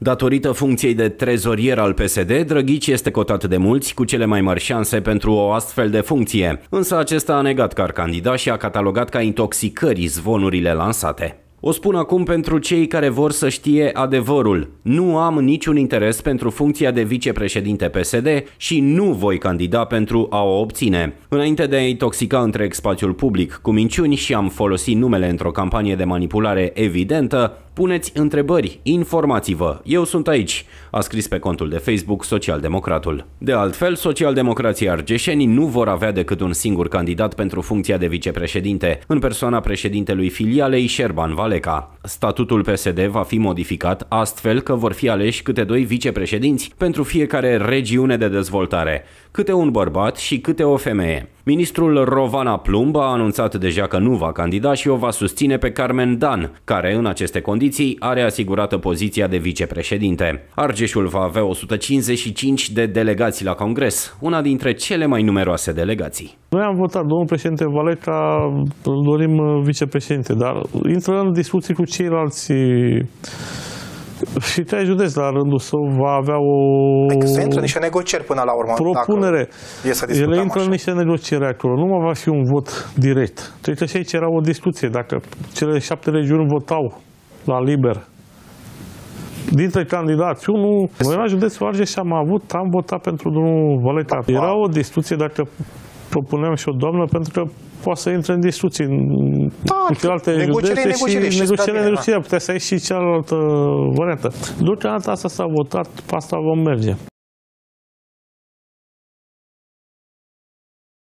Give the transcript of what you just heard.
Datorită funcției de trezorier al PSD, Drăghici este cotat de mulți cu cele mai mari șanse pentru o astfel de funcție, însă acesta a negat că ar candida și a catalogat ca intoxicări zvonurile lansate. O spun acum pentru cei care vor să știe adevărul. Nu am niciun interes pentru funcția de vicepreședinte PSD și nu voi candida pentru a o obține. Înainte de a intoxica întreg spațiul public cu minciuni și am folosit numele într-o campanie de manipulare evidentă, Puneți întrebări, informați-vă, eu sunt aici, a scris pe contul de Facebook Socialdemocratul. De altfel, socialdemocrații argeșeni nu vor avea decât un singur candidat pentru funcția de vicepreședinte, în persoana președintelui filialei Șerban Valeca. Statutul PSD va fi modificat astfel că vor fi aleși câte doi vicepreședinți pentru fiecare regiune de dezvoltare, câte un bărbat și câte o femeie. Ministrul Rovana Plumb a anunțat deja că nu va candida și o va susține pe Carmen Dan, care în aceste condiții are asigurată poziția de vicepreședinte. Argeșul va avea 155 de delegații la Congres, una dintre cele mai numeroase delegații. Noi am votat domnul președinte Valeca, îl dorim uh, vicepreședinte, dar intră în discuții cu ceilalți și te județ la rândul său va avea o... Adică se intră niște negocieri până la urmă. Propunere. E Ele intră așa. în niște negocieri acolo. Nu mai va fi un vot direct. Deci să aici era o discuție. Dacă cele șapte regiuni votau la liber dintre candidați, unul, noi la județul Argeș am avut, am votat pentru domnul Valeca. Era o discuție dacă propuneam și o doamnă pentru că poate să intre în discuții da, cu alte negociere, județe negociere, și negociere, negociere. Putea să ai și cealaltă variantă. Deocamdată asta s-a votat, pe asta vom merge.